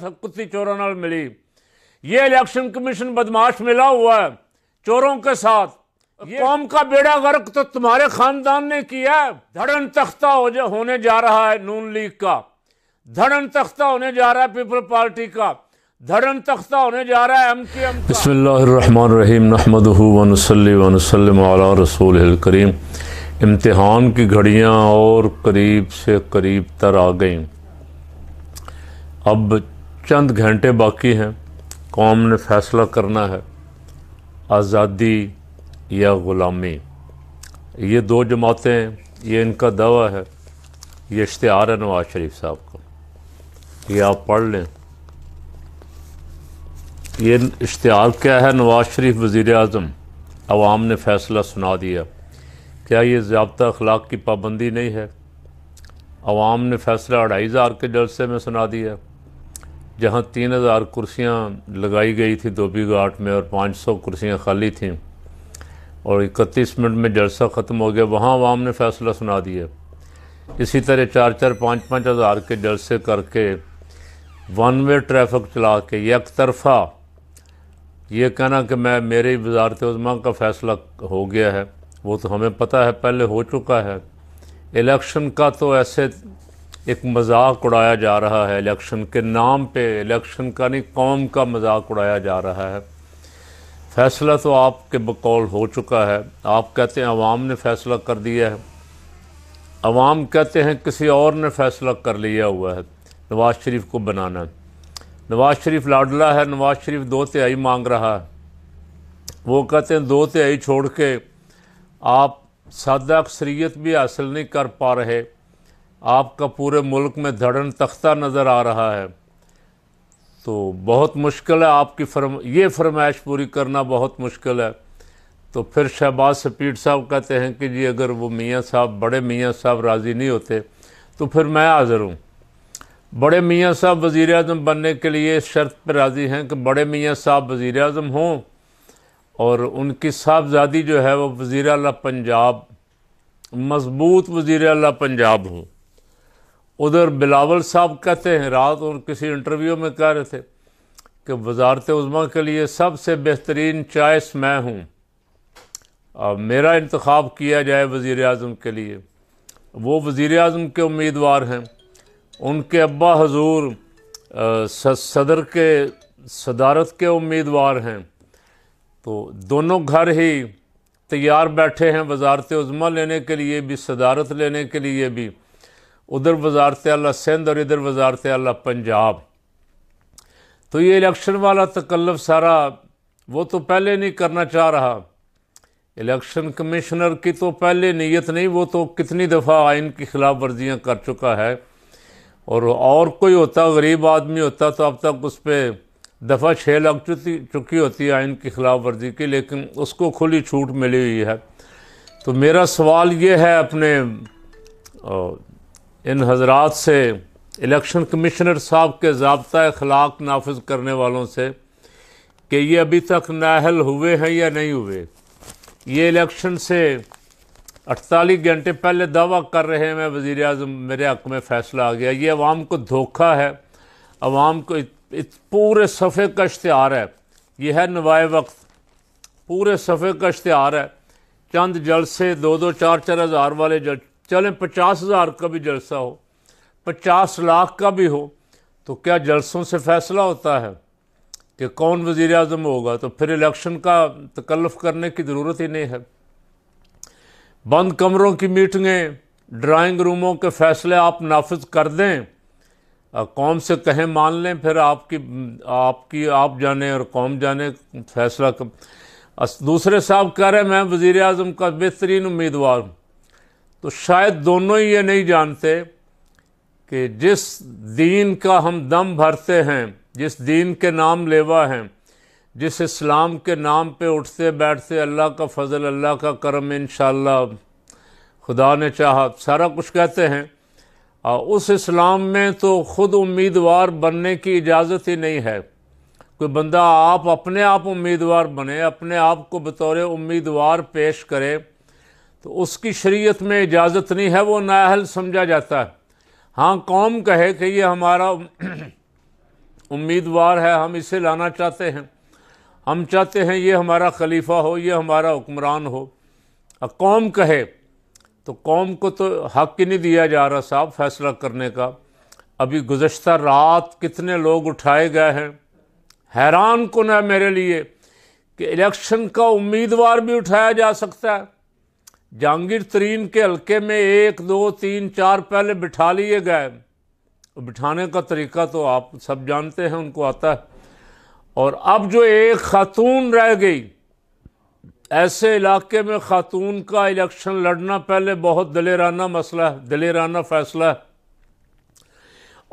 कुत्ती चोरों नाल मिली ये इलेक्शन कमीशन बदमाश मिला हुआ है चोरों के साथ कौम का बेड़ा गर्क तो तुम्हारे खानदान ने किया है धड़न तख्ता हो जा, होने जा रहा है नून लीग का धड़न तख्ता होने जा रहा है पीपल पार्टी का धड़न तख्ता होने जा रहा है एम के एम बसमीम नहमद रसूल करीम इम्तहान की घड़ियाँ और करीब से करीब तर आ गई अब चंद घंटे बाकी हैं कौम ने फैसला करना है आज़ादी या ग़ुलामी ये दो जमातें ये इनका दावा है ये इश्तहार है नवाज शरीफ साहब का ये आप पढ़ लें ये इश्तहार क्या है नवाज शरीफ वज़ी अजम आवाम ने फ़ैसला सुना दिया क्या ये ज्यादा अखलाक की पाबंदी नहीं है आवाम ने फ़ैसला अढ़ाई हज़ार के जलसे में सुना दिया जहाँ तीन हज़ार कुर्सियाँ लगाई गई थी धोबी घाट में और पाँच सौ कुर्सियाँ खाली थीं और इकतीस मिनट में जलसा ख़त्म हो गया वहाँ आवाम ने फ़ैसला सुना दिया इसी तरह चार चार पाँच पाँच हज़ार के जलसे करके वन वे ट्रैफिक चला के एक तरफा ये कहना कि मैं मेरे वजारत उजमा का फ़ैसला हो गया है वो तो हमें पता है पहले हो चुका है इलेक्शन का तो ऐसे एक मजाक उड़ाया जा रहा है इलेक्शन के नाम पे इलेक्शन का नहीं कौम का मजाक उड़ाया जा रहा है फ़ैसला तो आपके बकौल हो चुका है आप कहते हैं अवाम ने फ़ैसला कर दिया है अवाम कहते हैं किसी और ने फ़ैसला कर लिया हुआ है नवाज़ शरीफ को बनाना नवाज़ शरीफ लाडला है नवाज़ शरीफ दो तिहाई मांग रहा है वो कहते हैं दो तिहाई छोड़ के आप सादा अक्सरीत भी हासिल नहीं कर पा रहे आपका पूरे मुल्क में धड़न तख्ता नज़र आ रहा है तो बहुत मुश्किल है आपकी फरम ये फरमाइश पूरी करना बहुत मुश्किल है तो फिर शहबाज सपीट साहब कहते हैं कि जी अगर वो मियाँ साहब बड़े मियाँ साहब राज़ी नहीं होते तो फिर मैं हाज़िर हूँ बड़े मियाँ साहब वज़ी अजम बनने के लिए शर्त पर राज़ी हैं कि बड़े मियाँ साहब वज़ी अजम हों और उनकी साहबजादी जो है वो वज़ी अल पंजाब मजबूत वज़ी अल पंजाब हों उधर बिलावल साहब कहते हैं रात और किसी इंटरव्यू में कह रहे थे कि वजारत उज़मा के लिए सबसे बेहतरीन चॉइस मैं हूँ मेरा इंतखब किया जाए वज़ी अजम के लिए वो वज़ी अजम के उम्मीदवार हैं उनके अब्बा हजूर सदर के सदारत के उम्मीदवार हैं तो दोनों घर ही तैयार बैठे हैं वजारत उज़मा लेने के लिए भी सदारत लेने के लिए भी उधर वजारत आला सिंध और इधर वजारत आला पंजाब तो ये इलेक्शन वाला तकल्लफ सारा वो तो पहले नहीं करना चाह रहा इलेक्शन कमिश्नर की तो पहले नीयत नहीं वो तो कितनी दफ़ा आइन की खिलाफ वर्जियाँ कर चुका है और और कोई होता गरीब आदमी होता तो अब तक उस पर दफ़ा छः लग चुकी चुकी होती है आइन की खिलाफ वर्जी की लेकिन उसको खुली छूट मिली हुई है तो मेरा सवाल ये है अपने इन हजरात से इलेक्शन कमिश्नर साहब के जबता अखलाक नाफज करने वालों से कि ये अभी तक नाहल हुए हैं या नहीं हुए ये इलेक्शन से 48 घंटे पहले दावा कर रहे हैं मैं वज़ी अजम मेरे हक में फ़ैसला आ गया ये अवाम को धोखा है अवाम को इत, इत, पूरे सफ़े का इश्तहार है यह है नवाए वक्त पूरे सफ़े का इश्तहार है चंद जलसे दो दो चार चार हज़ार वाले चलें पचास हज़ार का भी जलसा हो पचास लाख का भी हो तो क्या जलसों से फैसला होता है कि कौन वज़ी अजम होगा तो फिर इलेक्शन का तकल्फ करने की ज़रूरत ही नहीं है बंद कमरों की मीटिंगें ड्राइंग रूमों के फ़ैसले आप नाफज कर दें कौम से कहें मान लें फिर आपकी आपकी आप जाने और कौम जाने फैसला कर दूसरे साहब कह रहे हैं मैं वज़ी अजम का बेहतरीन उम्मीदवार हूँ तो शायद दोनों ही ये नहीं जानते कि जिस दीन का हम दम भरते हैं जिस दीन के नाम लेवा हैं जिस इस्लाम के नाम पे उठते बैठते अल्लाह का फ़जल अल्लाह का करम इन खुदा ने चाहा सारा कुछ कहते हैं और उस इस्लाम में तो ख़ुद उम्मीदवार बनने की इजाज़त ही नहीं है कोई बंदा आप अपने आप उम्मीदवार बने अपने आप को बतौर उम्मीदवार पेश करे तो उसकी शरीयत में इजाज़त नहीं है वो नाहल समझा जाता है हाँ कौम कहे कि ये हमारा उम्मीदवार है हम इसे लाना चाहते हैं हम चाहते हैं ये हमारा खलीफा हो ये हमारा हुक्मरान हो कौम कहे तो कौम को तो हक ही नहीं दिया जा रहा साहब फैसला करने का अभी गुज्त रात कितने लोग उठाए गए हैं हैरान कन है मेरे लिए कि इलेक्शन का उम्मीदवार भी उठाया जा सकता है जहांगीर तरीन के हल्के में एक दो तीन चार पहले बिठा लिए गए बिठाने का तरीका तो आप सब जानते हैं उनको आता है और अब जो एक खातून रह गई ऐसे इलाके में खातून का इलेक्शन लड़ना पहले बहुत दलेराना मसला है दलेराना फ़ैसला है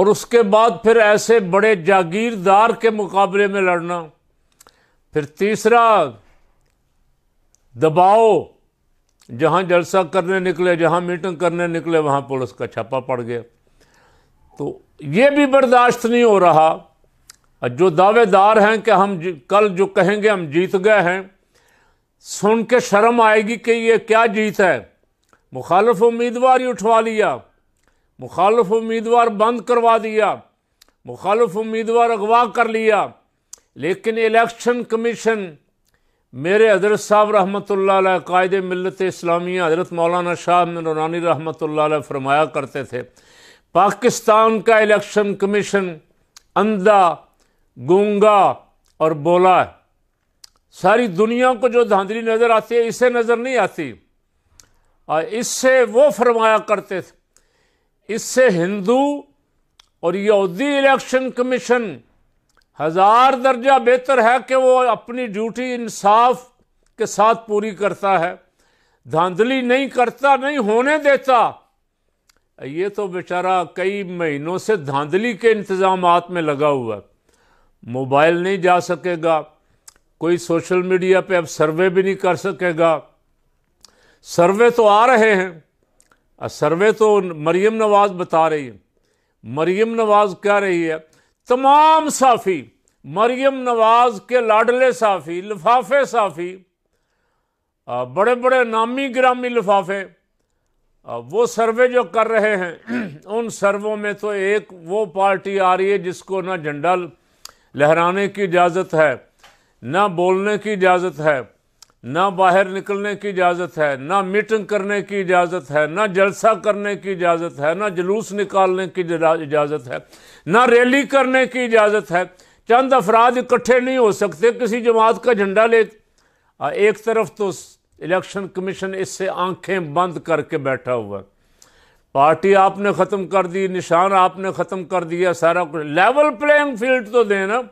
और उसके बाद फिर ऐसे बड़े जागीरदार के मुकाबले में लड़ना फिर तीसरा दबाव जहाँ जलसा करने निकले जहाँ मीटिंग करने निकले वहाँ पुलिस का छापा पड़ गया तो ये भी बर्दाश्त नहीं हो रहा जो दावेदार हैं कि हम कल जो कहेंगे हम जीत गए हैं सुन के शर्म आएगी कि ये क्या जीत है मुखालफ उम्मीदवार ही उठवा लिया मुखालफ उम्मीदवार बंद करवा दिया मुखालफ उम्मीदवार अगवा कर लिया लेकिन इलेक्शन कमीशन मेरे हजरत साहब रहमत कायद मिलत इस्लामी हजरत मौलाना शाह नौरानी रहमत फरमाया करते थे पाकिस्तान का इलेक्शन कमीशन अंधा गूंगा और बोला है सारी दुनिया को जो धांधली नज़र आती है इसे नज़र नहीं आती और इससे वो फरमाया करते थे इससे हिंदू और यहूदी इलेक्शन कमीशन हज़ार दर्जा बेहतर है कि वो अपनी ड्यूटी इंसाफ के साथ पूरी करता है धांधली नहीं करता नहीं होने देता ये तो बेचारा कई महीनों से धांधली के इंतज़ाम में लगा हुआ है मोबाइल नहीं जा सकेगा कोई सोशल मीडिया पे अब सर्वे भी नहीं कर सकेगा सर्वे तो आ रहे हैं सर्वे तो मरियम नवाज़ बता रही है मरियम नवाज़ कह रही है तमाम साफ़ी मरियम नवाज़ के लाडले साफ़ी लिफाफे साफ़ी बड़े बड़े नामी ग्रामी लिफाफे वो सर्वे जो कर रहे हैं उन सर्वों में तो एक वो पार्टी आ रही है जिसको ना झंडा लहराने की इजाज़त है ना बोलने की इजाज़त है ना बाहर निकलने की इजाज़त है ना मीटिंग करने की इजाज़त है ना जलसा करने की इजाज़त है ना जुलूस निकालने की इजाज़त है ना रैली करने की इजाज़त है चंद अफराद इकट्ठे नहीं हो सकते किसी जमात का झंडा ले एक तरफ तो इलेक्शन कमीशन इससे आंखें बंद करके बैठा हुआ है पार्टी आपने ख़त्म कर दी निशान आपने ख़त्म कर दिया सारा कुछ लेवल प्लेइंग फील्ड तो देना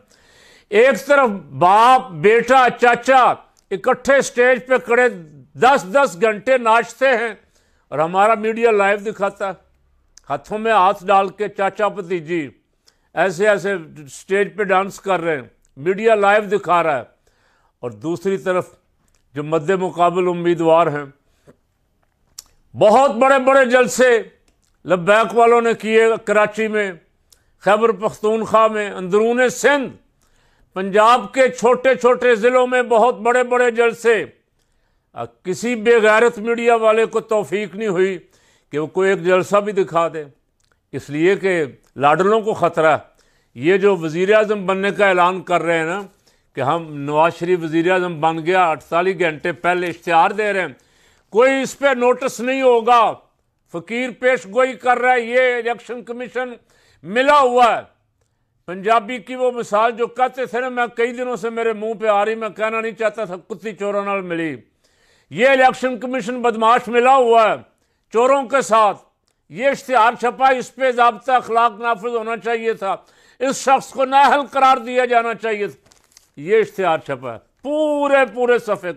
एक तरफ बाप बेटा चाचा इकट्ठे स्टेज पे खड़े दस दस घंटे नाचते हैं और हमारा मीडिया लाइव दिखाता है हाथों में हाथ डाल के चाचा भतीजी ऐसे ऐसे स्टेज पे डांस कर रहे हैं मीडिया लाइव दिखा रहा है और दूसरी तरफ जो मद्द मुकाबल उम्मीदवार हैं बहुत बड़े बड़े जलसे लब्बैक वालों ने किए कराची में खैबर पख्तूनख्वा में अंदरून सिंध पंजाब के छोटे छोटे ज़िलों में बहुत बड़े बड़े जलसे किसी बेगैरत मीडिया वाले को तोफीक नहीं हुई कि वो कोई एक जलसा भी दिखा दे इसलिए कि लाडलों को ख़तरा ये जो वज़ी अजम बनने का ऐलान कर रहे हैं ना कि हम नवाज शरीफ वज़ी अजम बन गया अड़तालीस घंटे पहले इश्तहार दे रहे हैं कोई इस पर नोटिस नहीं होगा फ़कीर पेश गोई कर रहा है ये इलेक्शन कमीशन मिला हुआ है पंजाबी की वो मिसाल जो कहते थे ना मैं कई दिनों से मेरे मुंह पे आ रही मैं कहना नहीं चाहता था कुत्ती चोरों नाल मिली ये इलेक्शन कमीशन बदमाश मिला हुआ है चोरों के साथ ये इश्तहार छपा इस पर जबता अखलाक नाफज होना चाहिए था इस शख्स को नाहल करार दिया जाना चाहिए था ये इश्तहार छपा है पूरे पूरे सफ़े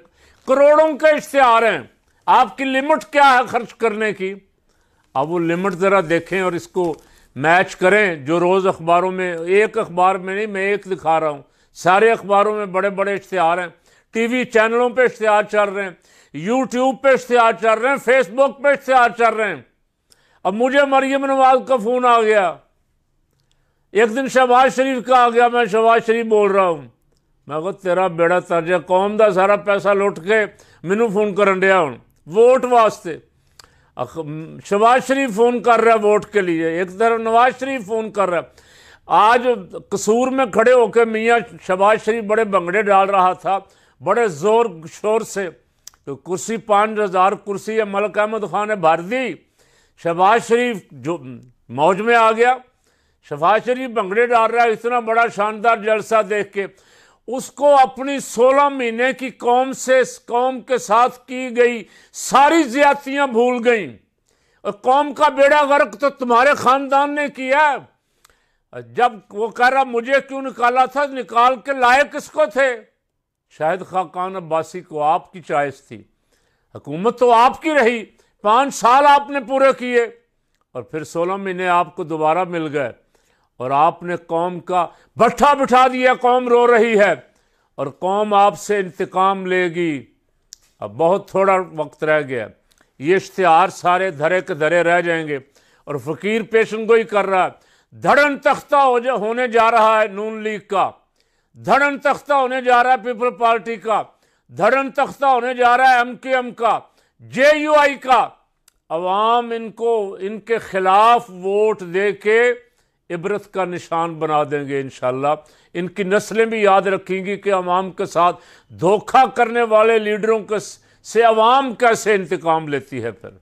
करोड़ों के इश्तहार हैं आपकी लिमिट क्या है खर्च करने की अब वो लिमिट ज़रा देखें और इसको मैच करें जो रोज़ अखबारों में एक अखबार में नहीं मैं एक दिखा रहा हूँ सारे अखबारों में बड़े बड़े इश्तहार हैं टीवी चैनलों पे इश्तहार चल रहे हैं यूट्यूब पे इश्तहार चल रहे हैं फेसबुक पे इश्तहार चल रहे हैं अब मुझे मरियम नवाज का फ़ोन आ गया एक दिन शहबाज शरीफ का आ गया मैं शहबाज शरीफ बोल रहा हूँ मैं कहा तेरा बेड़ा तर्ज कौम का सारा पैसा लुट के मैनू फोन कर वोट वास्ते शबाज शरीफ फ़ोन कर रहा है वोट के लिए एक तरफ नवाज शरीफ फ़ोन कर रहा है आज कसूर में खड़े होकर मियाँ शबाज शरीफ बड़े भंगड़े डाल रहा था बड़े ज़ोर शोर से तो कुर्सी पाँच हज़ार कुर्सी है मलक अहमद ख़ान ने भर दी शबाज शरीफ जो मौज में आ गया शबाज शरीफ भंगड़े डाल रहा है इतना बड़ा शानदार जलसा देख के उसको अपनी 16 महीने की कौम से कौम के साथ की गई सारी ज्यादतियाँ भूल गई और कौम का बेड़ा गर्क तो तुम्हारे ख़ानदान ने किया जब वो कह रहा मुझे क्यों निकाला था निकाल के लाए किसको थे शाहिद खाकान अब्बासी को आपकी चॉइस थी हुकूमत तो आपकी रही पाँच साल आपने पूरे किए और फिर सोलह महीने आपको दोबारा मिल गए और आपने कौम का भट्ठा बिठा दिया कौम रो रही है और कौम आपसे इंतकाम लेगी अब बहुत थोड़ा वक्त रह गया ये इश्तहार सारे धरे के धरे रह जाएंगे और फ़कीर पेशन गोई कर रहा है धड़न तख्ता हो जा होने जा रहा है नून लीग का धड़न तख्ता होने जा रहा है पीपल पार्टी का धड़न तख्ता होने जा रहा है एम के एम का जे यू आई का अवाम इनको इनके खिलाफ वोट दे के इबरत का निशान बना देंगे इन इनकी नस्लें भी याद रखेंगी कि अवाम के साथ धोखा करने वाले लीडरों के से अवाम कैसे इंतकाम लेती है फिर